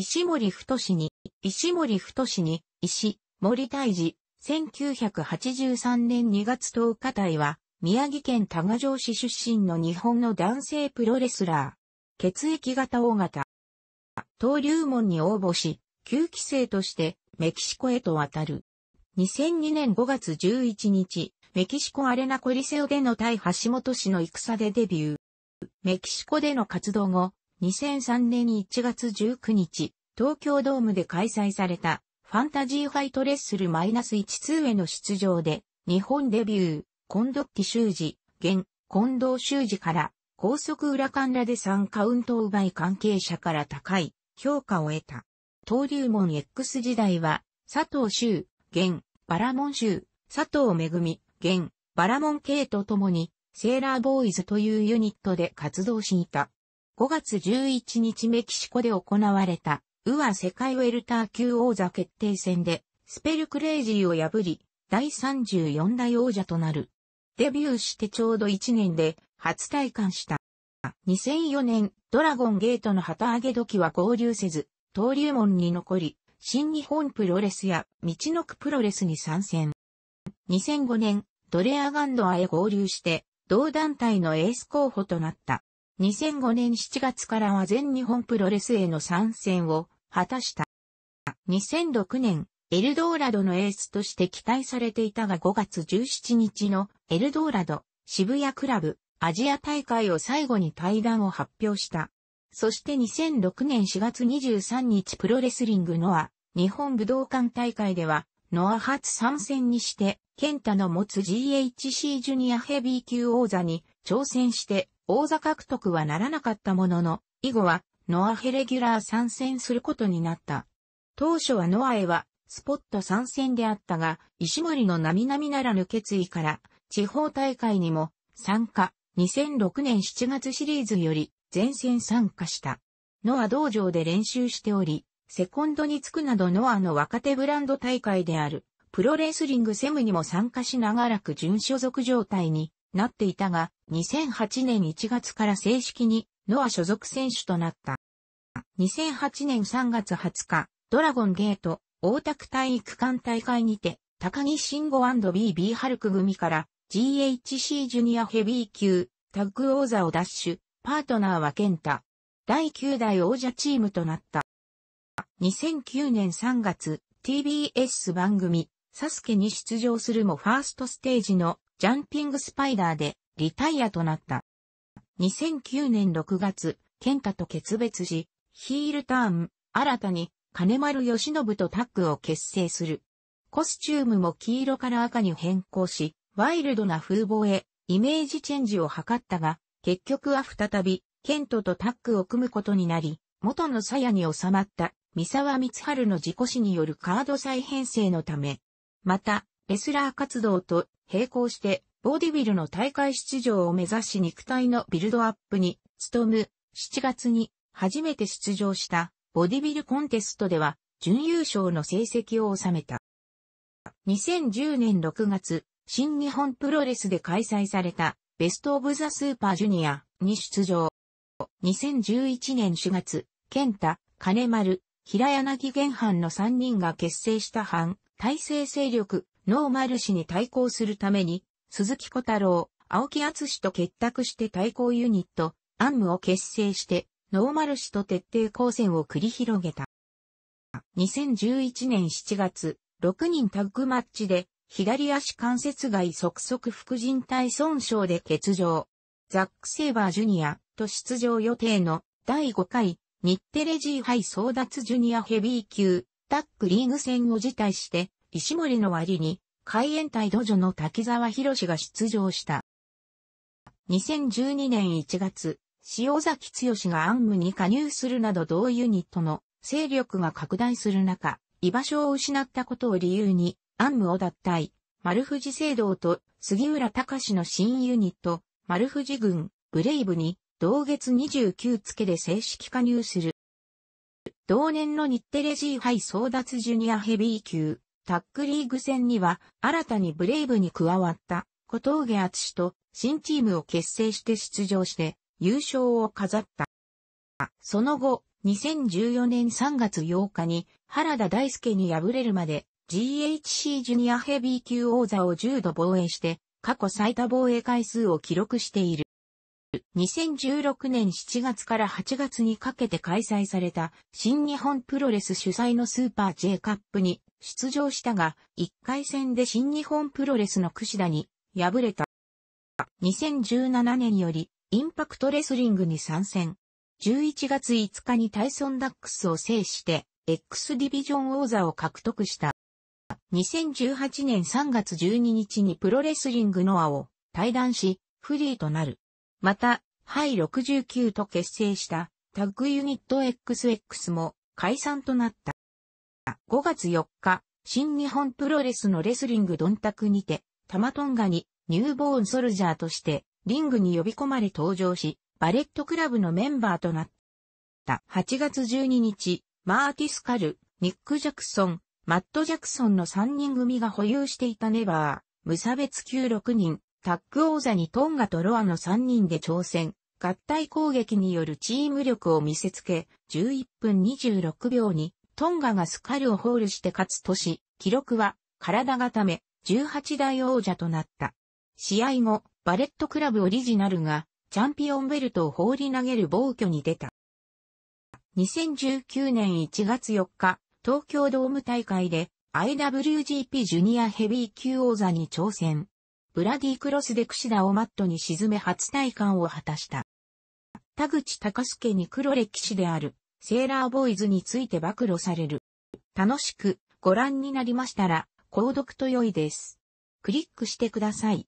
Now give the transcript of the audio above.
石森太に、石森太に、石、森大治、1983年2月10日体は、宮城県多賀城市出身の日本の男性プロレスラー。血液型大型。登竜門に応募し、旧期生としてメキシコへと渡る。2002年5月11日、メキシコアレナコリセオでの対橋本氏の戦でデビュー。メキシコでの活動後、2003年1月19日、東京ドームで開催されたファンタジーファイトレッスル -12 への出場で、日本デビュー、近藤木修二、現、近藤修二から、高速裏カンラで3カウントを奪い関係者から高い評価を得た。登竜門 X 時代は、佐藤修、現、バラモン修、佐藤恵み、現、バラモン系と共に、セーラーボーイズというユニットで活動していた。5月11日メキシコで行われた、ウア世界ウェルター級王座決定戦で、スペルクレイジーを破り、第34代王者となる。デビューしてちょうど1年で、初体感した。2004年、ドラゴンゲートの旗揚げ時は合流せず、登竜門に残り、新日本プロレスや道のくプロレスに参戦。2005年、ドレアガンドアへ合流して、同団体のエース候補となった。2005年7月からは全日本プロレスへの参戦を果たした。2006年、エルドーラドのエースとして期待されていたが5月17日のエルドーラド渋谷クラブアジア大会を最後に対談を発表した。そして2006年4月23日プロレスリングノア日本武道館大会ではノア初参戦にして、ケンタの持つ GHC ジュニアヘビー級王座に挑戦して王座獲得はならなかったものの、以後はノアヘレギュラー参戦することになった。当初はノアへはスポット参戦であったが、石森の並々ならぬ決意から、地方大会にも参加、2006年7月シリーズより前線参加した。ノア道場で練習しており、セコンドにつくなどノアの若手ブランド大会である、プロレスリングセムにも参加し長らく準所属状態になっていたが、2008年1月から正式にノア所属選手となった。2008年3月20日、ドラゴンゲート、大田区体育館大会にて、高木慎吾 &BB ハルク組から GHC ジュニアヘビー級タッグ王座を奪取、パートナーは健太。第9代王者チームとなった。2009年3月、TBS 番組、サスケに出場するもファーストステージのジャンピングスパイダーでリタイアとなった。2009年6月、ケンタと決別し、ヒールターン、新たに金丸義信とタッグを結成する。コスチュームも黄色から赤に変更し、ワイルドな風貌へイメージチェンジを図ったが、結局は再び、ケントとタッグを組むことになり、元の鞘に収まった三沢光春の自己死によるカード再編成のため、また、レスラー活動と並行して、ボディビルの大会出場を目指し肉体のビルドアップに努む7月に初めて出場したボディビルコンテストでは準優勝の成績を収めた。2010年6月、新日本プロレスで開催されたベストオブザスーパージュニアに出場。2011年4月、健太、金丸、平柳玄藩の3人が結成した反体制勢力ノーマル氏に対抗するために、鈴木小太郎、青木厚氏と結託して対抗ユニット、アンムを結成して、ノーマル氏と徹底抗戦を繰り広げた。2011年7月、6人タッグマッチで、左足関節外側側副靭帯損傷で欠場。ザック・セイバージュニアと出場予定の第5回日テレ G 杯争奪ジュニアヘビー級タックリーグ戦を辞退して石森の割に、海援隊土女の滝沢博が出場した。2012年1月、塩崎剛が暗夢に加入するなど同ユニットの勢力が拡大する中、居場所を失ったことを理由に、暗夢を脱退、丸藤聖堂と杉浦隆の新ユニット、丸藤軍、ブレイブに、同月29付で正式加入する。同年の日テレ G 杯争奪ジュニアヘビー級、タックリーグ戦には新たにブレイブに加わった小峠敦と新チームを結成して出場して優勝を飾った。その後、2014年3月8日に原田大輔に敗れるまで GHC ジュニアヘビー級王座を10度防衛して過去最多防衛回数を記録している。2016年7月から8月にかけて開催された新日本プロレス主催のスーパー J カップに出場したが、1回戦で新日本プロレスの櫛田に敗れた。2017年よりインパクトレスリングに参戦。11月5日にタイソンダックスを制して X ディビジョン王座を獲得した。2018年3月12日にプロレスリングノアを退団し、フリーとなる。また、ハイ69と結成したタッグユニット XX も解散となった。5月4日、新日本プロレスのレスリングドンタクにて、タマトンガにニューボーンソルジャーとしてリングに呼び込まれ登場し、バレットクラブのメンバーとなった。8月12日、マーティス・カル、ニック・ジャクソン、マット・ジャクソンの3人組が保有していたネバー、無差別級6人、タッグ王座にトンガとロアの3人で挑戦、合体攻撃によるチーム力を見せつけ、11分26秒にトンガがスカルをホールして勝つ年、記録は体固め、18代王者となった。試合後、バレットクラブオリジナルがチャンピオンベルトを放り投げる暴挙に出た。2019年1月4日、東京ドーム大会で IWGP ジュニアヘビー級王座に挑戦。ブラディクロスで櫛田をマットに沈め初体感を果たした。田口隆介に黒歴史である、セーラーボーイズについて暴露される。楽しくご覧になりましたら、購読と良いです。クリックしてください。